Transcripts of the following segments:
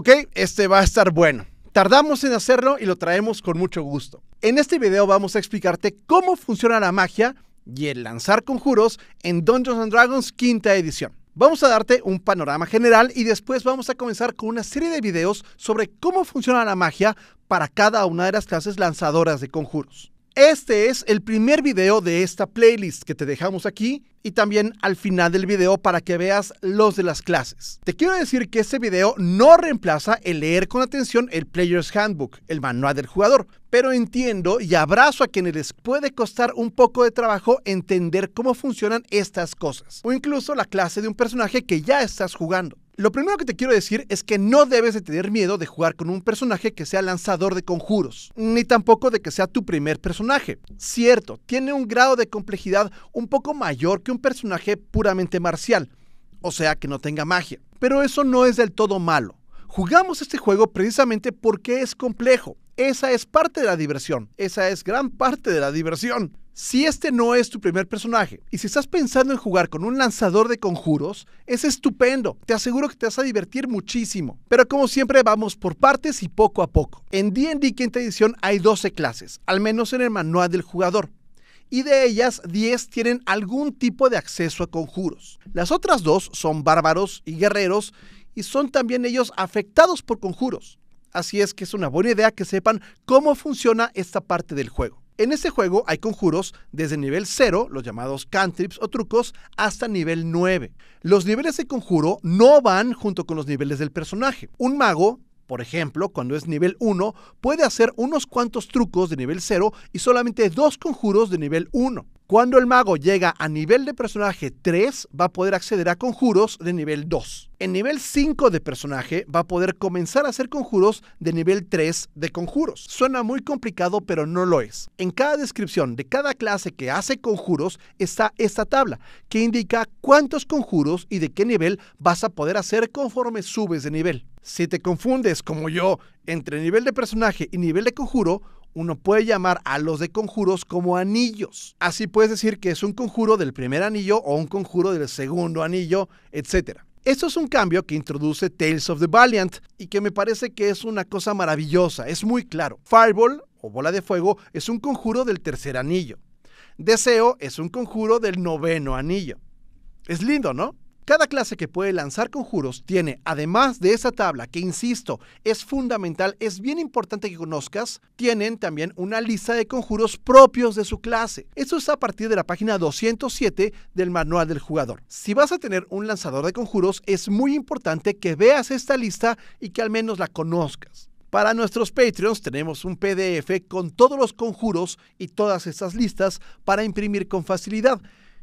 Ok, este va a estar bueno. Tardamos en hacerlo y lo traemos con mucho gusto. En este video vamos a explicarte cómo funciona la magia y el lanzar conjuros en Dungeons and Dragons quinta edición. Vamos a darte un panorama general y después vamos a comenzar con una serie de videos sobre cómo funciona la magia para cada una de las clases lanzadoras de conjuros. Este es el primer video de esta playlist que te dejamos aquí y también al final del video para que veas los de las clases. Te quiero decir que este video no reemplaza el leer con atención el Player's Handbook, el manual del jugador, pero entiendo y abrazo a quienes les puede costar un poco de trabajo entender cómo funcionan estas cosas, o incluso la clase de un personaje que ya estás jugando. Lo primero que te quiero decir es que no debes de tener miedo de jugar con un personaje que sea lanzador de conjuros, ni tampoco de que sea tu primer personaje. Cierto, tiene un grado de complejidad un poco mayor que un personaje puramente marcial, o sea que no tenga magia, pero eso no es del todo malo. Jugamos este juego precisamente porque es complejo. Esa es parte de la diversión, esa es gran parte de la diversión. Si este no es tu primer personaje y si estás pensando en jugar con un lanzador de conjuros, es estupendo, te aseguro que te vas a divertir muchísimo. Pero como siempre vamos por partes y poco a poco. En D&D quinta edición hay 12 clases, al menos en el manual del jugador. Y de ellas, 10 tienen algún tipo de acceso a conjuros. Las otras dos son bárbaros y guerreros y son también ellos afectados por conjuros. Así es que es una buena idea que sepan cómo funciona esta parte del juego. En este juego hay conjuros desde nivel 0, los llamados cantrips o trucos, hasta nivel 9. Los niveles de conjuro no van junto con los niveles del personaje. Un mago por ejemplo, cuando es nivel 1, puede hacer unos cuantos trucos de nivel 0 y solamente dos conjuros de nivel 1. Cuando el mago llega a nivel de personaje 3, va a poder acceder a conjuros de nivel 2. En nivel 5 de personaje, va a poder comenzar a hacer conjuros de nivel 3 de conjuros. Suena muy complicado, pero no lo es. En cada descripción de cada clase que hace conjuros está esta tabla, que indica cuántos conjuros y de qué nivel vas a poder hacer conforme subes de nivel. Si te confundes, como yo, entre nivel de personaje y nivel de conjuro, uno puede llamar a los de conjuros como anillos. Así puedes decir que es un conjuro del primer anillo o un conjuro del segundo anillo, etc. Esto es un cambio que introduce Tales of the Valiant y que me parece que es una cosa maravillosa, es muy claro. Fireball o bola de fuego es un conjuro del tercer anillo. Deseo es un conjuro del noveno anillo. Es lindo, ¿no? Cada clase que puede lanzar conjuros tiene, además de esa tabla, que insisto, es fundamental, es bien importante que conozcas, tienen también una lista de conjuros propios de su clase. Esto es a partir de la página 207 del manual del jugador. Si vas a tener un lanzador de conjuros, es muy importante que veas esta lista y que al menos la conozcas. Para nuestros Patreons tenemos un PDF con todos los conjuros y todas estas listas para imprimir con facilidad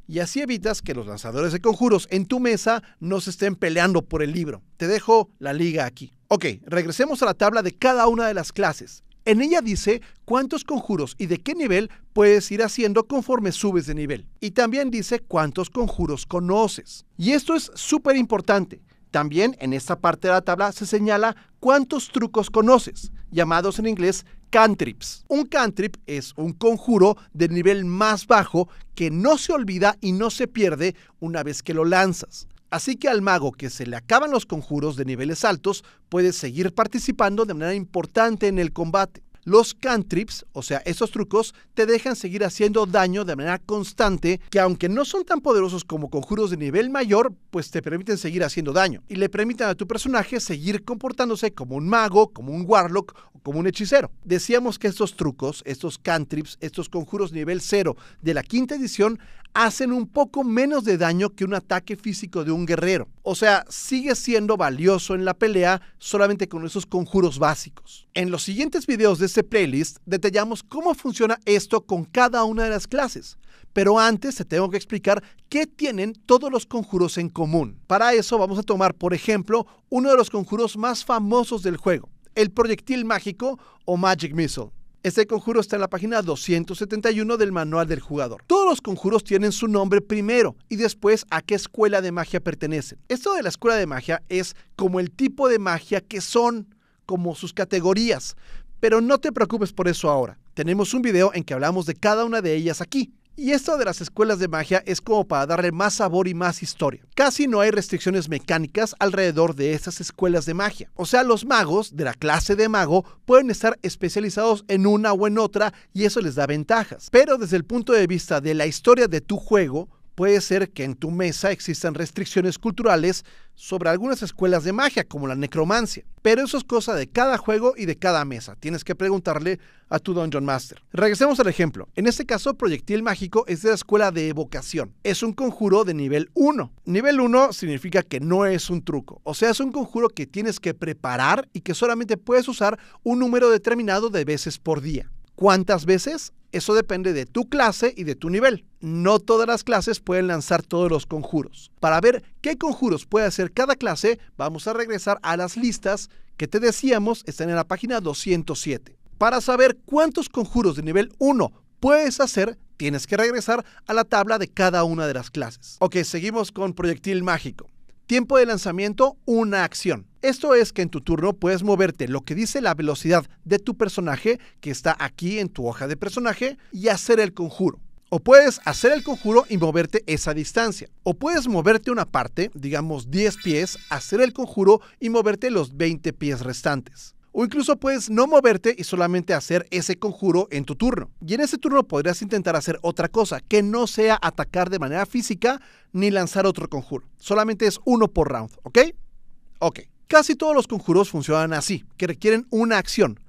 y así evitas que los lanzadores de conjuros en tu mesa no se estén peleando por el libro. Te dejo la liga aquí. Ok, regresemos a la tabla de cada una de las clases. En ella dice cuántos conjuros y de qué nivel puedes ir haciendo conforme subes de nivel. Y también dice cuántos conjuros conoces. Y esto es súper importante. También en esta parte de la tabla se señala cuántos trucos conoces, llamados en inglés cantrips. Un cantrip es un conjuro de nivel más bajo que no se olvida y no se pierde una vez que lo lanzas. Así que al mago que se le acaban los conjuros de niveles altos puede seguir participando de manera importante en el combate. Los cantrips, o sea, esos trucos, te dejan seguir haciendo daño de manera constante, que aunque no son tan poderosos como conjuros de nivel mayor, pues te permiten seguir haciendo daño y le permiten a tu personaje seguir comportándose como un mago, como un warlock o como un hechicero. Decíamos que estos trucos, estos cantrips, estos conjuros nivel 0 de la quinta edición hacen un poco menos de daño que un ataque físico de un guerrero. O sea, sigue siendo valioso en la pelea solamente con esos conjuros básicos. En los siguientes videos de este playlist detallamos cómo funciona esto con cada una de las clases. Pero antes te tengo que explicar qué tienen todos los conjuros en común. Para eso vamos a tomar, por ejemplo, uno de los conjuros más famosos del juego, el proyectil mágico o Magic Missile. Este conjuro está en la página 271 del manual del jugador. Todos los conjuros tienen su nombre primero y después a qué escuela de magia pertenecen. Esto de la escuela de magia es como el tipo de magia que son, como sus categorías. Pero no te preocupes por eso ahora. Tenemos un video en que hablamos de cada una de ellas aquí. Y esto de las escuelas de magia es como para darle más sabor y más historia. Casi no hay restricciones mecánicas alrededor de estas escuelas de magia. O sea, los magos de la clase de mago pueden estar especializados en una o en otra y eso les da ventajas. Pero desde el punto de vista de la historia de tu juego, puede ser que en tu mesa existan restricciones culturales sobre algunas escuelas de magia, como la necromancia. Pero eso es cosa de cada juego y de cada mesa. Tienes que preguntarle a tu Dungeon Master. Regresemos al ejemplo. En este caso, Proyectil Mágico es de la escuela de evocación. Es un conjuro de nivel 1. Nivel 1 significa que no es un truco. O sea, es un conjuro que tienes que preparar y que solamente puedes usar un número determinado de veces por día. ¿Cuántas veces? Eso depende de tu clase y de tu nivel. No todas las clases pueden lanzar todos los conjuros. Para ver qué conjuros puede hacer cada clase, vamos a regresar a las listas que te decíamos están en la página 207. Para saber cuántos conjuros de nivel 1 puedes hacer, tienes que regresar a la tabla de cada una de las clases. Ok, seguimos con proyectil mágico. Tiempo de lanzamiento, una acción. Esto es que en tu turno puedes moverte lo que dice la velocidad de tu personaje, que está aquí en tu hoja de personaje, y hacer el conjuro. O puedes hacer el conjuro y moverte esa distancia. O puedes moverte una parte, digamos 10 pies, hacer el conjuro y moverte los 20 pies restantes. O incluso puedes no moverte y solamente hacer ese conjuro en tu turno. Y en ese turno podrías intentar hacer otra cosa, que no sea atacar de manera física ni lanzar otro conjuro. Solamente es uno por round, ¿ok? Ok. Casi todos los conjuros funcionan así, que requieren una acción,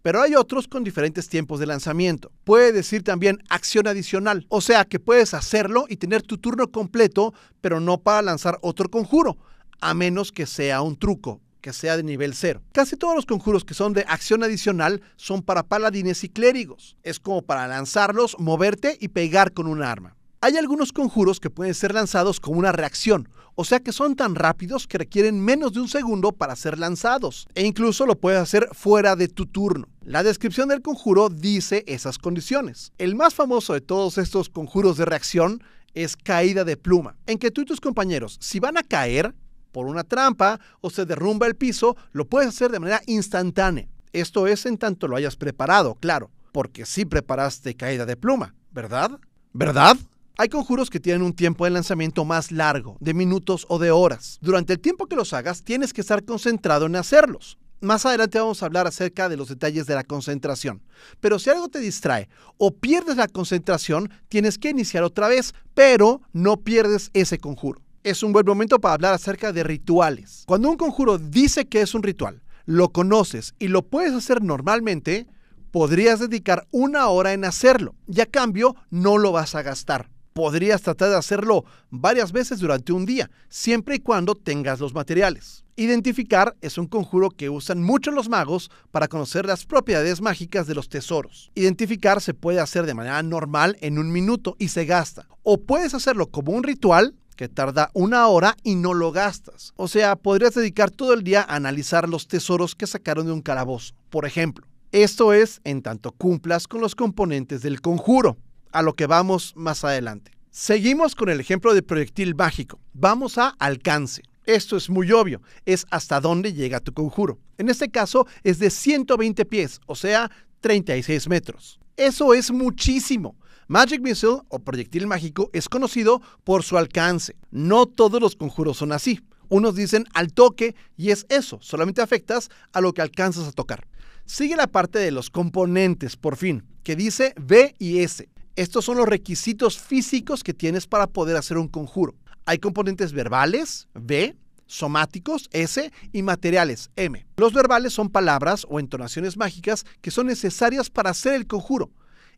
pero hay otros con diferentes tiempos de lanzamiento. Puede decir también acción adicional, o sea que puedes hacerlo y tener tu turno completo, pero no para lanzar otro conjuro, a menos que sea un truco que sea de nivel cero. Casi todos los conjuros que son de acción adicional son para paladines y clérigos. Es como para lanzarlos, moverte y pegar con un arma. Hay algunos conjuros que pueden ser lanzados como una reacción, o sea que son tan rápidos que requieren menos de un segundo para ser lanzados, e incluso lo puedes hacer fuera de tu turno. La descripción del conjuro dice esas condiciones. El más famoso de todos estos conjuros de reacción es caída de pluma, en que tú y tus compañeros, si van a caer por una trampa o se derrumba el piso, lo puedes hacer de manera instantánea. Esto es en tanto lo hayas preparado, claro, porque sí preparaste caída de pluma, ¿verdad? ¿Verdad? Hay conjuros que tienen un tiempo de lanzamiento más largo, de minutos o de horas. Durante el tiempo que los hagas, tienes que estar concentrado en hacerlos. Más adelante vamos a hablar acerca de los detalles de la concentración. Pero si algo te distrae o pierdes la concentración, tienes que iniciar otra vez, pero no pierdes ese conjuro. Es un buen momento para hablar acerca de rituales. Cuando un conjuro dice que es un ritual, lo conoces y lo puedes hacer normalmente, podrías dedicar una hora en hacerlo y a cambio no lo vas a gastar podrías tratar de hacerlo varias veces durante un día, siempre y cuando tengas los materiales. Identificar es un conjuro que usan mucho los magos para conocer las propiedades mágicas de los tesoros. Identificar se puede hacer de manera normal en un minuto y se gasta. O puedes hacerlo como un ritual que tarda una hora y no lo gastas. O sea, podrías dedicar todo el día a analizar los tesoros que sacaron de un calabozo, por ejemplo. Esto es en tanto cumplas con los componentes del conjuro a lo que vamos más adelante. Seguimos con el ejemplo de proyectil mágico. Vamos a alcance. Esto es muy obvio, es hasta dónde llega tu conjuro. En este caso es de 120 pies, o sea, 36 metros. Eso es muchísimo. Magic Missile o proyectil mágico es conocido por su alcance. No todos los conjuros son así. Unos dicen al toque y es eso, solamente afectas a lo que alcanzas a tocar. Sigue la parte de los componentes, por fin, que dice B y S. Estos son los requisitos físicos que tienes para poder hacer un conjuro. Hay componentes verbales, B, somáticos, S, y materiales, M. Los verbales son palabras o entonaciones mágicas que son necesarias para hacer el conjuro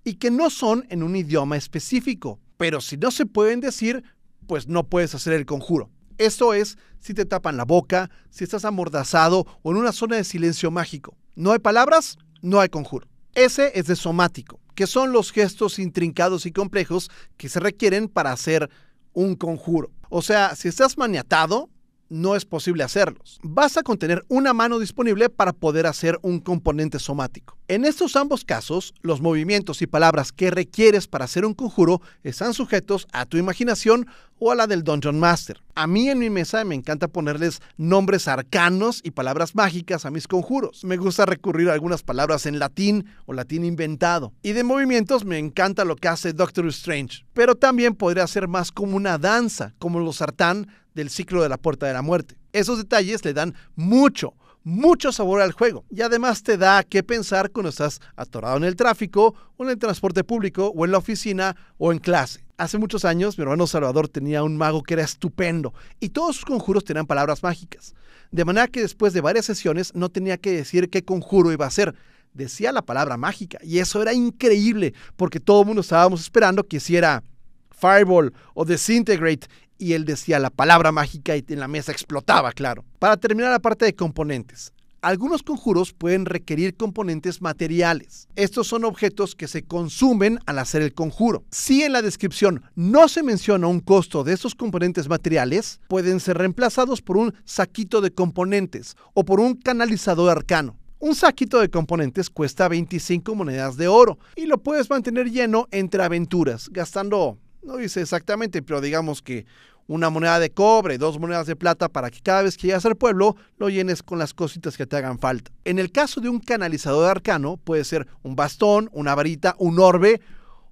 y que no son en un idioma específico. Pero si no se pueden decir, pues no puedes hacer el conjuro. Esto es si te tapan la boca, si estás amordazado o en una zona de silencio mágico. No hay palabras, no hay conjuro. S es de somático que son los gestos intrincados y complejos que se requieren para hacer un conjuro. O sea, si estás maniatado, no es posible hacerlos. Basta con tener una mano disponible para poder hacer un componente somático. En estos ambos casos, los movimientos y palabras que requieres para hacer un conjuro están sujetos a tu imaginación o a la del Dungeon Master. A mí en mi mesa me encanta ponerles nombres arcanos y palabras mágicas a mis conjuros. Me gusta recurrir a algunas palabras en latín o latín inventado. Y de movimientos me encanta lo que hace Doctor Strange. Pero también podría ser más como una danza, como los sartán del ciclo de la puerta de la muerte. Esos detalles le dan mucho, mucho sabor al juego y además te da qué pensar cuando estás atorado en el tráfico o en el transporte público o en la oficina o en clase. Hace muchos años mi hermano Salvador tenía un mago que era estupendo y todos sus conjuros tenían palabras mágicas. De manera que después de varias sesiones no tenía que decir qué conjuro iba a hacer. Decía la palabra mágica y eso era increíble porque todo el mundo estábamos esperando que hiciera Fireball o Disintegrate y él decía la palabra mágica y en la mesa explotaba, claro. Para terminar la parte de componentes. Algunos conjuros pueden requerir componentes materiales. Estos son objetos que se consumen al hacer el conjuro. Si en la descripción no se menciona un costo de estos componentes materiales, pueden ser reemplazados por un saquito de componentes o por un canalizador arcano. Un saquito de componentes cuesta 25 monedas de oro y lo puedes mantener lleno entre aventuras, gastando no dice exactamente, pero digamos que una moneda de cobre, dos monedas de plata para que cada vez que llegas al pueblo lo llenes con las cositas que te hagan falta. En el caso de un canalizador arcano puede ser un bastón, una varita, un orbe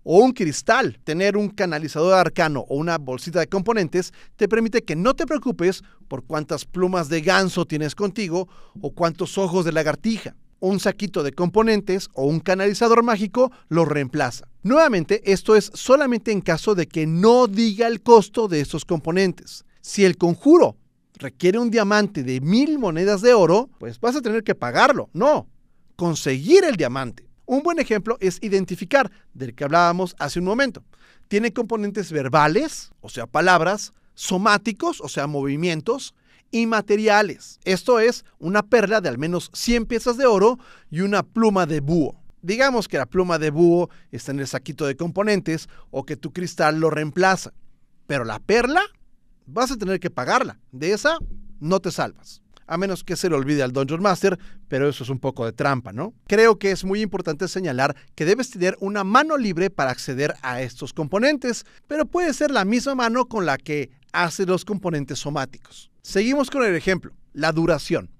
o un cristal. Tener un canalizador arcano o una bolsita de componentes te permite que no te preocupes por cuántas plumas de ganso tienes contigo o cuántos ojos de lagartija un saquito de componentes o un canalizador mágico lo reemplaza. Nuevamente, esto es solamente en caso de que no diga el costo de estos componentes. Si el conjuro requiere un diamante de mil monedas de oro, pues vas a tener que pagarlo. No, conseguir el diamante. Un buen ejemplo es identificar, del que hablábamos hace un momento. Tiene componentes verbales, o sea, palabras, somáticos, o sea, movimientos, y materiales. Esto es una perla de al menos 100 piezas de oro y una pluma de búho. Digamos que la pluma de búho está en el saquito de componentes o que tu cristal lo reemplaza. Pero la perla vas a tener que pagarla. De esa no te salvas. A menos que se le olvide al Dungeon Master, pero eso es un poco de trampa, ¿no? Creo que es muy importante señalar que debes tener una mano libre para acceder a estos componentes, pero puede ser la misma mano con la que hace los componentes somáticos. Seguimos con el ejemplo, la duración.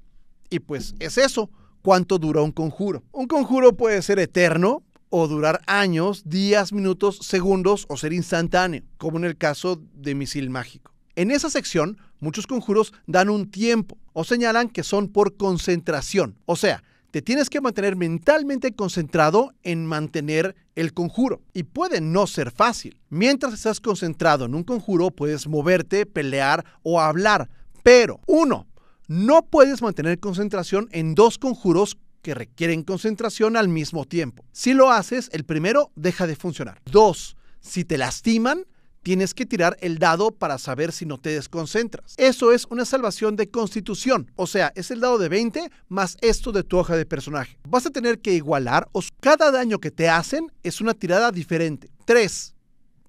Y pues es eso, cuánto dura un conjuro. Un conjuro puede ser eterno o durar años, días, minutos, segundos o ser instantáneo, como en el caso de misil mágico. En esa sección, muchos conjuros dan un tiempo o señalan que son por concentración, o sea, te tienes que mantener mentalmente concentrado en mantener el conjuro. Y puede no ser fácil. Mientras estás concentrado en un conjuro, puedes moverte, pelear o hablar, pero, uno, no puedes mantener concentración en dos conjuros que requieren concentración al mismo tiempo. Si lo haces, el primero deja de funcionar. Dos, si te lastiman, tienes que tirar el dado para saber si no te desconcentras. Eso es una salvación de constitución, o sea, es el dado de 20 más esto de tu hoja de personaje. Vas a tener que igualar o cada daño que te hacen es una tirada diferente. Tres,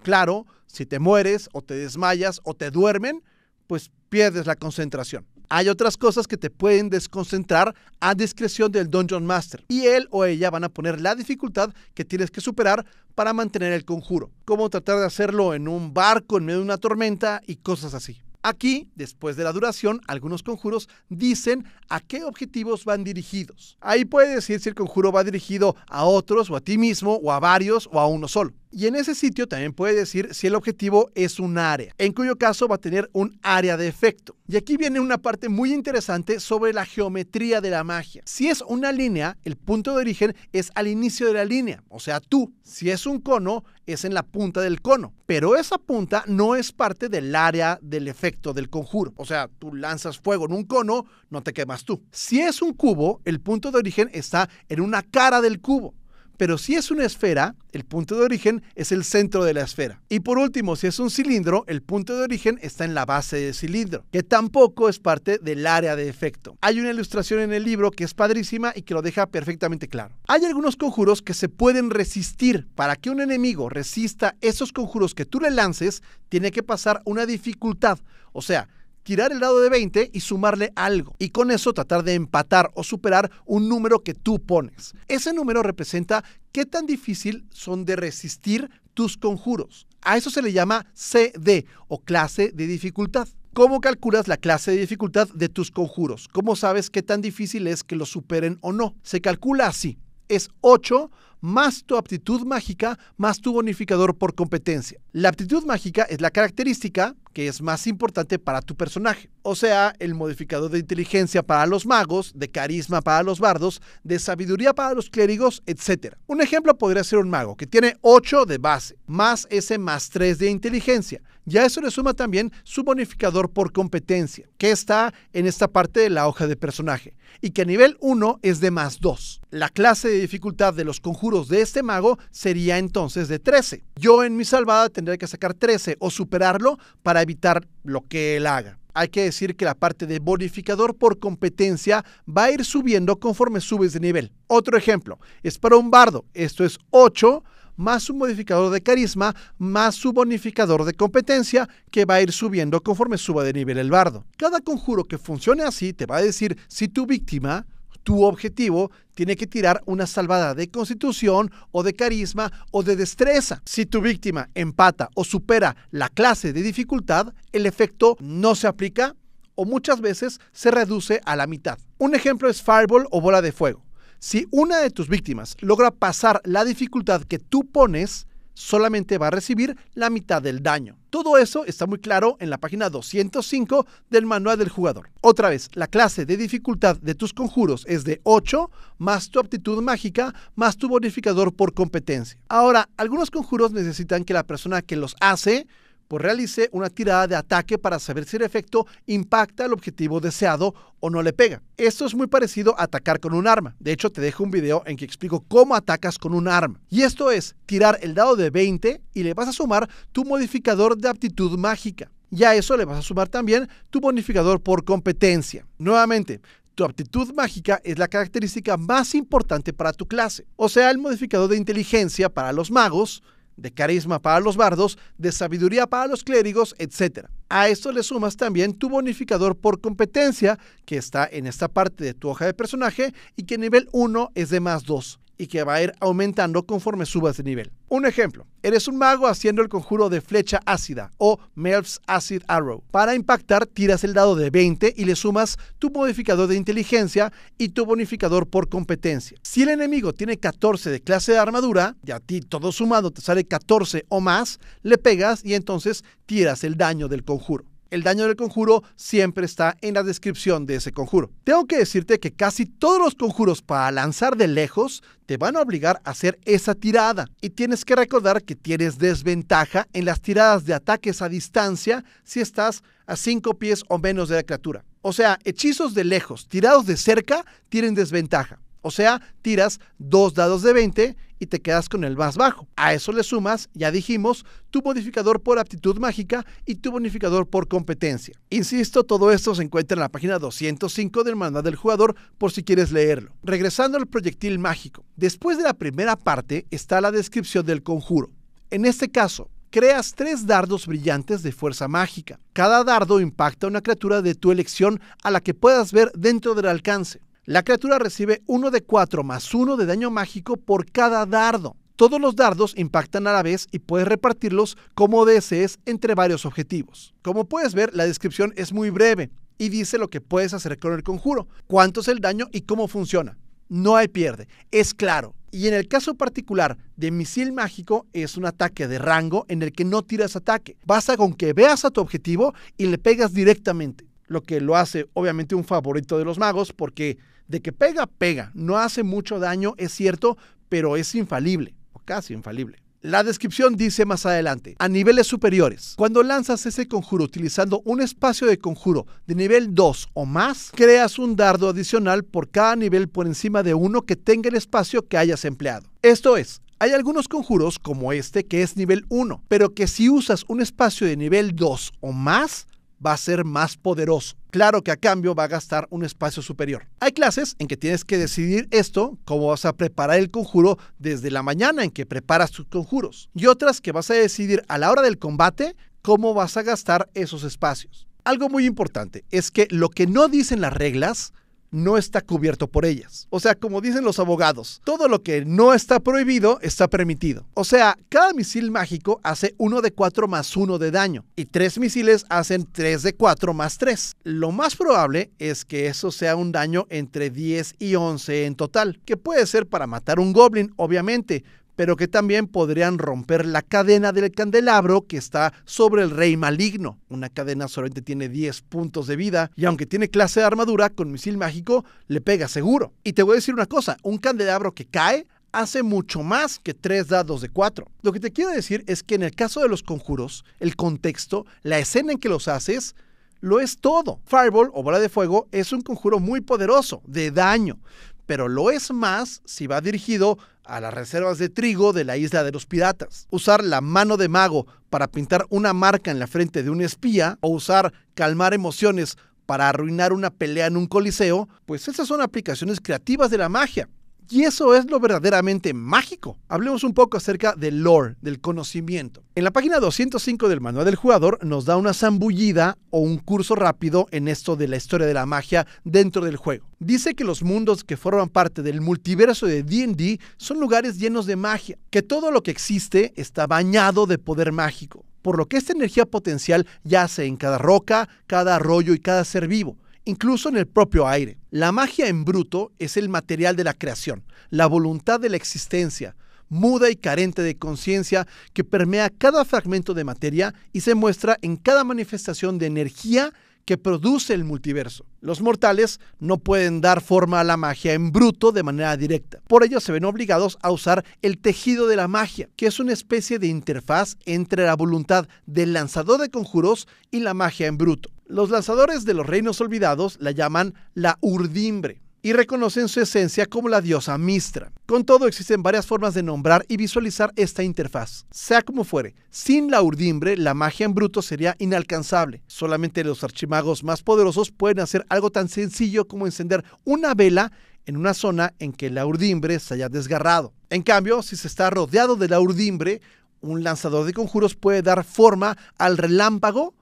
Claro, si te mueres o te desmayas o te duermen, pues pierdes la concentración. Hay otras cosas que te pueden desconcentrar a discreción del Dungeon Master y él o ella van a poner la dificultad que tienes que superar para mantener el conjuro, como tratar de hacerlo en un barco en medio de una tormenta y cosas así. Aquí, después de la duración, algunos conjuros dicen a qué objetivos van dirigidos. Ahí puede decir si el conjuro va dirigido a otros o a ti mismo o a varios o a uno solo. Y en ese sitio también puede decir si el objetivo es un área, en cuyo caso va a tener un área de efecto. Y aquí viene una parte muy interesante sobre la geometría de la magia. Si es una línea, el punto de origen es al inicio de la línea, o sea, tú. Si es un cono, es en la punta del cono. Pero esa punta no es parte del área del efecto del conjuro. O sea, tú lanzas fuego en un cono, no te quemas tú. Si es un cubo, el punto de origen está en una cara del cubo. Pero si es una esfera, el punto de origen es el centro de la esfera. Y por último, si es un cilindro, el punto de origen está en la base del cilindro, que tampoco es parte del área de efecto. Hay una ilustración en el libro que es padrísima y que lo deja perfectamente claro. Hay algunos conjuros que se pueden resistir. Para que un enemigo resista esos conjuros que tú le lances, tiene que pasar una dificultad. O sea, tirar el lado de 20 y sumarle algo, y con eso tratar de empatar o superar un número que tú pones. Ese número representa qué tan difícil son de resistir tus conjuros. A eso se le llama CD o clase de dificultad. ¿Cómo calculas la clase de dificultad de tus conjuros? ¿Cómo sabes qué tan difícil es que lo superen o no? Se calcula así. Es 8 más tu aptitud mágica, más tu bonificador por competencia. La aptitud mágica es la característica que es más importante para tu personaje, o sea, el modificador de inteligencia para los magos, de carisma para los bardos, de sabiduría para los clérigos, etc. Un ejemplo podría ser un mago que tiene 8 de base, más ese más 3 de inteligencia. Y a eso le suma también su bonificador por competencia, que está en esta parte de la hoja de personaje, y que a nivel 1 es de más 2. La clase de dificultad de los conjuros de este mago sería entonces de 13. Yo en mi salvada tendría que sacar 13 o superarlo para evitar lo que él haga. Hay que decir que la parte de bonificador por competencia va a ir subiendo conforme subes de nivel. Otro ejemplo, es para un bardo, esto es 8 más un modificador de carisma, más su bonificador de competencia, que va a ir subiendo conforme suba de nivel el bardo. Cada conjuro que funcione así te va a decir si tu víctima tu objetivo tiene que tirar una salvada de constitución o de carisma o de destreza. Si tu víctima empata o supera la clase de dificultad, el efecto no se aplica o muchas veces se reduce a la mitad. Un ejemplo es fireball o bola de fuego. Si una de tus víctimas logra pasar la dificultad que tú pones, solamente va a recibir la mitad del daño. Todo eso está muy claro en la página 205 del manual del jugador. Otra vez, la clase de dificultad de tus conjuros es de 8 más tu aptitud mágica más tu bonificador por competencia. Ahora, algunos conjuros necesitan que la persona que los hace pues realice una tirada de ataque para saber si el efecto impacta el objetivo deseado o no le pega. Esto es muy parecido a atacar con un arma. De hecho, te dejo un video en que explico cómo atacas con un arma. Y esto es tirar el dado de 20 y le vas a sumar tu modificador de aptitud mágica. Y a eso le vas a sumar también tu bonificador por competencia. Nuevamente, tu aptitud mágica es la característica más importante para tu clase, o sea, el modificador de inteligencia para los magos, de carisma para los bardos, de sabiduría para los clérigos, etc. A esto le sumas también tu bonificador por competencia, que está en esta parte de tu hoja de personaje y que nivel 1 es de más 2 y que va a ir aumentando conforme subas de nivel. Un ejemplo, eres un mago haciendo el conjuro de flecha ácida o Melf's Acid Arrow. Para impactar tiras el dado de 20 y le sumas tu modificador de inteligencia y tu bonificador por competencia. Si el enemigo tiene 14 de clase de armadura, y a ti todo sumado te sale 14 o más, le pegas y entonces tiras el daño del conjuro el daño del conjuro siempre está en la descripción de ese conjuro. Tengo que decirte que casi todos los conjuros para lanzar de lejos te van a obligar a hacer esa tirada y tienes que recordar que tienes desventaja en las tiradas de ataques a distancia si estás a 5 pies o menos de la criatura. O sea, hechizos de lejos tirados de cerca tienen desventaja. O sea, tiras dos dados de 20 te quedas con el más bajo. A eso le sumas, ya dijimos, tu modificador por aptitud mágica y tu bonificador por competencia. Insisto, todo esto se encuentra en la página 205 del manual del jugador por si quieres leerlo. Regresando al proyectil mágico, después de la primera parte está la descripción del conjuro. En este caso, creas tres dardos brillantes de fuerza mágica. Cada dardo impacta a una criatura de tu elección a la que puedas ver dentro del alcance. La criatura recibe 1 de 4 más 1 de daño mágico por cada dardo. Todos los dardos impactan a la vez y puedes repartirlos como desees entre varios objetivos. Como puedes ver, la descripción es muy breve y dice lo que puedes hacer con el conjuro, cuánto es el daño y cómo funciona. No hay pierde, es claro. Y en el caso particular de misil mágico es un ataque de rango en el que no tiras ataque. Basta con que veas a tu objetivo y le pegas directamente, lo que lo hace obviamente un favorito de los magos porque de que pega, pega. No hace mucho daño, es cierto, pero es infalible, o casi infalible. La descripción dice más adelante, a niveles superiores, cuando lanzas ese conjuro utilizando un espacio de conjuro de nivel 2 o más, creas un dardo adicional por cada nivel por encima de uno que tenga el espacio que hayas empleado. Esto es, hay algunos conjuros como este que es nivel 1, pero que si usas un espacio de nivel 2 o más, va a ser más poderoso. Claro que a cambio va a gastar un espacio superior. Hay clases en que tienes que decidir esto, cómo vas a preparar el conjuro desde la mañana en que preparas tus conjuros. Y otras que vas a decidir a la hora del combate cómo vas a gastar esos espacios. Algo muy importante es que lo que no dicen las reglas no está cubierto por ellas. O sea, como dicen los abogados, todo lo que no está prohibido está permitido. O sea, cada misil mágico hace 1 de 4 más 1 de daño y tres misiles hacen 3 de 4 más 3. Lo más probable es que eso sea un daño entre 10 y 11 en total, que puede ser para matar un goblin, obviamente, pero que también podrían romper la cadena del candelabro que está sobre el rey maligno. Una cadena solamente tiene 10 puntos de vida y aunque tiene clase de armadura, con misil mágico le pega seguro. Y te voy a decir una cosa, un candelabro que cae hace mucho más que tres dados de 4. Lo que te quiero decir es que en el caso de los conjuros, el contexto, la escena en que los haces, lo es todo. Fireball o bola de fuego es un conjuro muy poderoso, de daño, pero lo es más si va dirigido a las reservas de trigo de la isla de los piratas. Usar la mano de mago para pintar una marca en la frente de un espía o usar calmar emociones para arruinar una pelea en un coliseo, pues esas son aplicaciones creativas de la magia. Y eso es lo verdaderamente mágico. Hablemos un poco acerca del lore, del conocimiento. En la página 205 del manual del jugador nos da una zambullida o un curso rápido en esto de la historia de la magia dentro del juego. Dice que los mundos que forman parte del multiverso de DD son lugares llenos de magia, que todo lo que existe está bañado de poder mágico, por lo que esta energía potencial yace en cada roca, cada arroyo y cada ser vivo incluso en el propio aire. La magia en bruto es el material de la creación, la voluntad de la existencia, muda y carente de conciencia que permea cada fragmento de materia y se muestra en cada manifestación de energía que produce el multiverso. Los mortales no pueden dar forma a la magia en bruto de manera directa. Por ello se ven obligados a usar el tejido de la magia, que es una especie de interfaz entre la voluntad del lanzador de conjuros y la magia en bruto. Los lanzadores de los reinos olvidados la llaman la urdimbre y reconocen su esencia como la diosa Mistra. Con todo, existen varias formas de nombrar y visualizar esta interfaz. Sea como fuere, sin la urdimbre, la magia en bruto sería inalcanzable. Solamente los archimagos más poderosos pueden hacer algo tan sencillo como encender una vela en una zona en que la urdimbre se haya desgarrado. En cambio, si se está rodeado de la urdimbre, un lanzador de conjuros puede dar forma al relámpago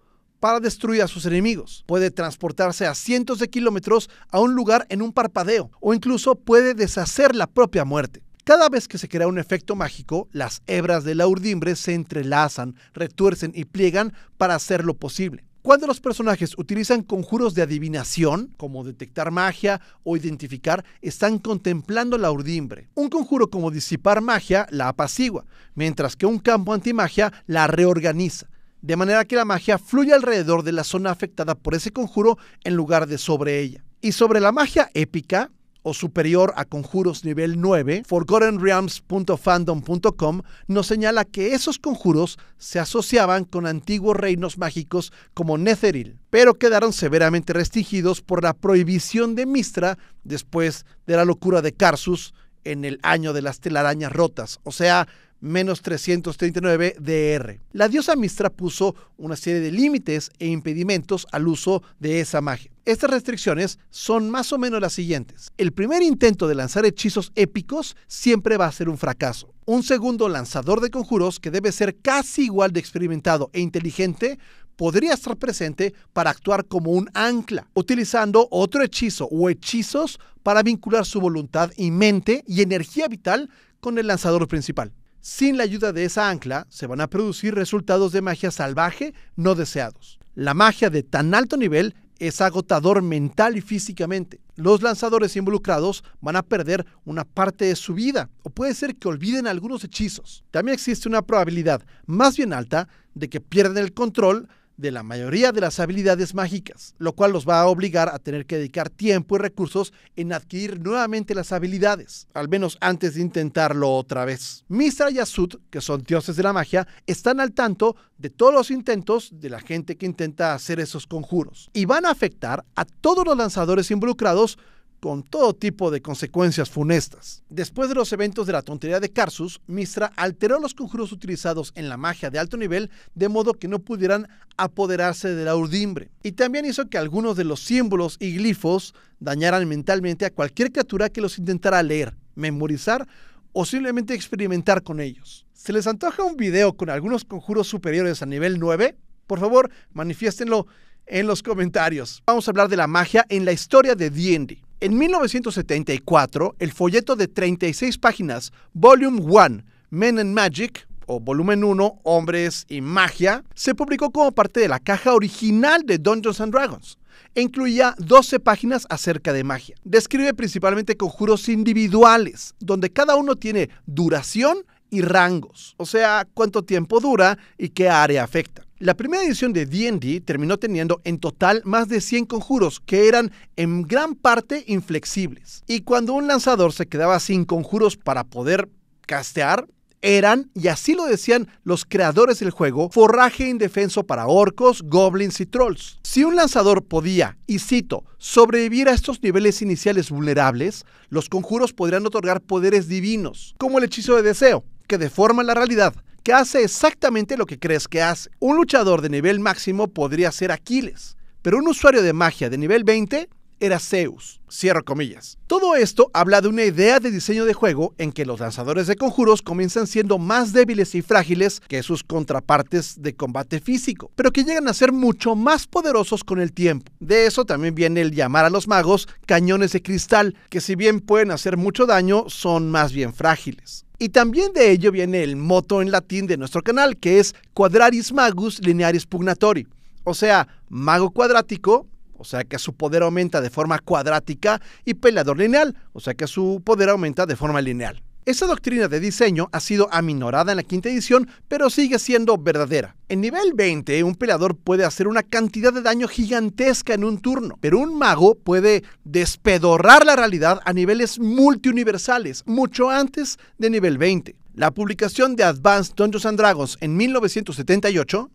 para destruir a sus enemigos. Puede transportarse a cientos de kilómetros a un lugar en un parpadeo o incluso puede deshacer la propia muerte. Cada vez que se crea un efecto mágico, las hebras de la urdimbre se entrelazan, retuercen y pliegan para hacerlo posible. Cuando los personajes utilizan conjuros de adivinación, como detectar magia o identificar, están contemplando la urdimbre. Un conjuro como disipar magia la apacigua, mientras que un campo antimagia la reorganiza de manera que la magia fluye alrededor de la zona afectada por ese conjuro en lugar de sobre ella. Y sobre la magia épica, o superior a conjuros nivel 9, forgottenrealms.fandom.com nos señala que esos conjuros se asociaban con antiguos reinos mágicos como Netheril, pero quedaron severamente restringidos por la prohibición de Mistra después de la locura de Carsus en el año de las telarañas rotas, o sea, menos 339 DR. La diosa Mistra puso una serie de límites e impedimentos al uso de esa magia. Estas restricciones son más o menos las siguientes. El primer intento de lanzar hechizos épicos siempre va a ser un fracaso. Un segundo lanzador de conjuros que debe ser casi igual de experimentado e inteligente podría estar presente para actuar como un ancla, utilizando otro hechizo o hechizos para vincular su voluntad y mente y energía vital con el lanzador principal. Sin la ayuda de esa ancla, se van a producir resultados de magia salvaje no deseados. La magia de tan alto nivel es agotador mental y físicamente. Los lanzadores involucrados van a perder una parte de su vida o puede ser que olviden algunos hechizos. También existe una probabilidad más bien alta de que pierdan el control de la mayoría de las habilidades mágicas, lo cual los va a obligar a tener que dedicar tiempo y recursos en adquirir nuevamente las habilidades, al menos antes de intentarlo otra vez. ...Mistra y Asut, que son dioses de la magia, están al tanto de todos los intentos de la gente que intenta hacer esos conjuros y van a afectar a todos los lanzadores involucrados con todo tipo de consecuencias funestas. Después de los eventos de la tontería de Carsus, Mistra alteró los conjuros utilizados en la magia de alto nivel de modo que no pudieran apoderarse de la urdimbre. Y también hizo que algunos de los símbolos y glifos dañaran mentalmente a cualquier criatura que los intentara leer, memorizar o simplemente experimentar con ellos. ¿Se les antoja un video con algunos conjuros superiores a nivel 9? Por favor, manifiéstenlo en los comentarios. Vamos a hablar de la magia en la historia de D&D. En 1974, el folleto de 36 páginas, Volume 1, Men and Magic, o Volumen 1, Hombres y Magia, se publicó como parte de la caja original de Dungeons and Dragons e incluía 12 páginas acerca de magia. Describe principalmente conjuros individuales, donde cada uno tiene duración y rangos, o sea, cuánto tiempo dura y qué área afecta. La primera edición de DD terminó teniendo en total más de 100 conjuros que eran en gran parte inflexibles. Y cuando un lanzador se quedaba sin conjuros para poder castear, eran, y así lo decían los creadores del juego, forraje indefenso para orcos, goblins y trolls. Si un lanzador podía, y cito, sobrevivir a estos niveles iniciales vulnerables, los conjuros podrían otorgar poderes divinos, como el hechizo de deseo, que deforma la realidad que hace exactamente lo que crees que hace. Un luchador de nivel máximo podría ser Aquiles, pero un usuario de magia de nivel 20 era Zeus. Cierro comillas. Todo esto habla de una idea de diseño de juego en que los lanzadores de conjuros comienzan siendo más débiles y frágiles que sus contrapartes de combate físico, pero que llegan a ser mucho más poderosos con el tiempo. De eso también viene el llamar a los magos cañones de cristal, que si bien pueden hacer mucho daño, son más bien frágiles. Y también de ello viene el moto en latín de nuestro canal, que es Quadraris Magus Linearis Pugnatori, o sea, mago cuadrático, o sea que su poder aumenta de forma cuadrática, y peleador lineal, o sea que su poder aumenta de forma lineal. Esa doctrina de diseño ha sido aminorada en la quinta edición, pero sigue siendo verdadera. En nivel 20, un peleador puede hacer una cantidad de daño gigantesca en un turno, pero un mago puede despedorrar la realidad a niveles multiuniversales, mucho antes de nivel 20. La publicación de Advanced Dungeons and Dragons en 1978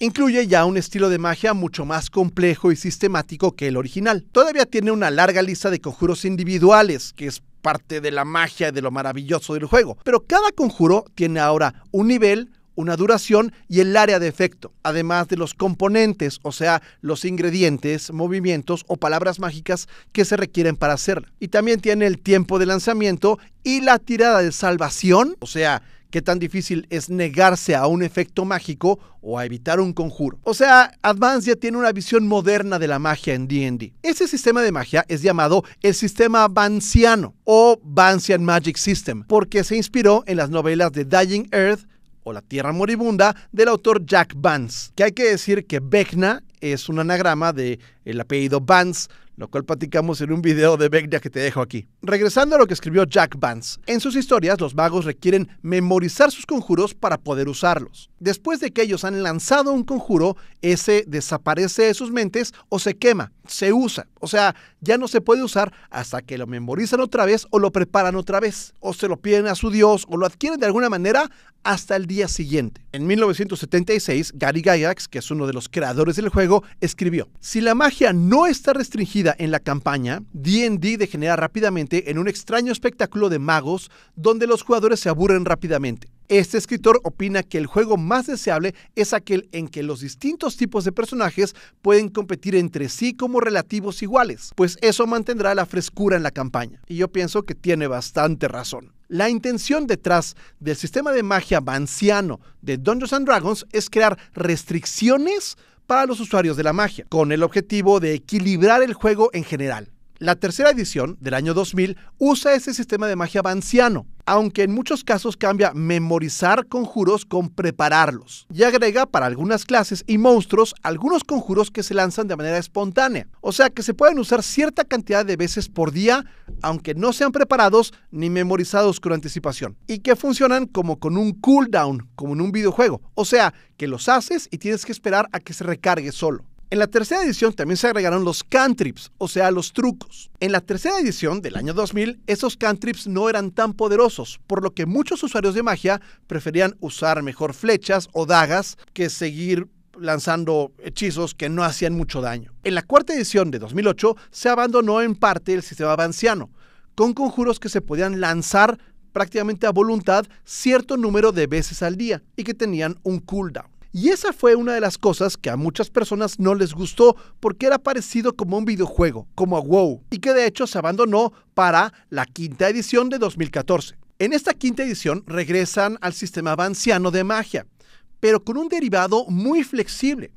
incluye ya un estilo de magia mucho más complejo y sistemático que el original. Todavía tiene una larga lista de conjuros individuales, que es parte de la magia y de lo maravilloso del juego. Pero cada conjuro tiene ahora un nivel, una duración y el área de efecto, además de los componentes, o sea, los ingredientes, movimientos o palabras mágicas que se requieren para hacerla. Y también tiene el tiempo de lanzamiento y la tirada de salvación, o sea, qué tan difícil es negarse a un efecto mágico o a evitar un conjuro. O sea, Advance ya tiene una visión moderna de la magia en D&D. Ese sistema de magia es llamado el sistema Banciano o Bancian Magic System, porque se inspiró en las novelas de Dying Earth o La Tierra Moribunda del autor Jack Vance, que hay que decir que Vecna es un anagrama de el apellido Vance, lo cual platicamos en un video de VEGNA que te dejo aquí. Regresando a lo que escribió Jack Vance, en sus historias los magos requieren memorizar sus conjuros para poder usarlos. Después de que ellos han lanzado un conjuro, ese desaparece de sus mentes o se quema, se usa. O sea, ya no se puede usar hasta que lo memorizan otra vez o lo preparan otra vez, o se lo piden a su Dios o lo adquieren de alguna manera hasta el día siguiente. En 1976, Gary Gygax, que es uno de los creadores del juego, escribió, si la magia no está restringida en la campaña, D&D degenera rápidamente en un extraño espectáculo de magos donde los jugadores se aburren rápidamente. Este escritor opina que el juego más deseable es aquel en que los distintos tipos de personajes pueden competir entre sí como relativos iguales, pues eso mantendrá la frescura en la campaña. Y yo pienso que tiene bastante razón. La intención detrás del sistema de magia vanciano de Dungeons and Dragons es crear restricciones para los usuarios de la magia, con el objetivo de equilibrar el juego en general. La tercera edición, del año 2000, usa ese sistema de magia vanciano, aunque en muchos casos cambia memorizar conjuros con prepararlos. Y agrega para algunas clases y monstruos algunos conjuros que se lanzan de manera espontánea, o sea que se pueden usar cierta cantidad de veces por día, aunque no sean preparados ni memorizados con anticipación, y que funcionan como con un cooldown, como en un videojuego, o sea que los haces y tienes que esperar a que se recargue solo. En la tercera edición también se agregaron los cantrips, o sea, los trucos. En la tercera edición del año 2000, esos cantrips no eran tan poderosos, por lo que muchos usuarios de magia preferían usar mejor flechas o dagas que seguir lanzando hechizos que no hacían mucho daño. En la cuarta edición de 2008 se abandonó en parte el sistema banciano, con conjuros que se podían lanzar prácticamente a voluntad cierto número de veces al día y que tenían un cooldown. Y esa fue una de las cosas que a muchas personas no les gustó porque era parecido como un videojuego, como a WoW, y que de hecho se abandonó para la quinta edición de 2014. En esta quinta edición regresan al sistema vanciano de magia, pero con un derivado muy flexible,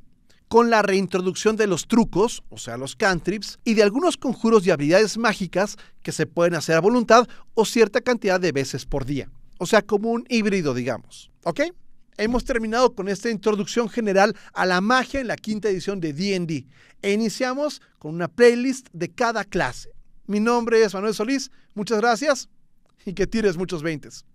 con la reintroducción de los trucos, o sea, los cantrips, y de algunos conjuros y habilidades mágicas que se pueden hacer a voluntad o cierta cantidad de veces por día. O sea, como un híbrido, digamos. ¿Ok? hemos terminado con esta introducción general a la magia en la quinta edición de D&D e iniciamos con una playlist de cada clase. Mi nombre es Manuel Solís, muchas gracias y que tires muchos veintes.